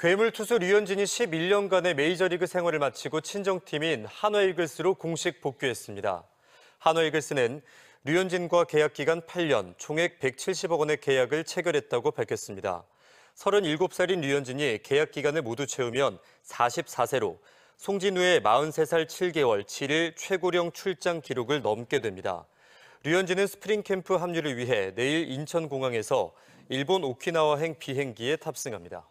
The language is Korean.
괴물투수류현진이 11년간의 메이저리그 생활을 마치고 친정팀인 한화이글스로 공식 복귀했습니다. 한화이글스는 류현진과 계약 기간 8년, 총액 170억 원의 계약을 체결했다고 밝혔습니다. 37살인 류현진이 계약 기간을 모두 채우면 44세로 송진우의 43살 7개월 7일 최고령 출장 기록을 넘게 됩니다. 류현진은 스프링 캠프 합류를 위해 내일 인천공항에서 일본 오키나와행 비행기에 탑승합니다.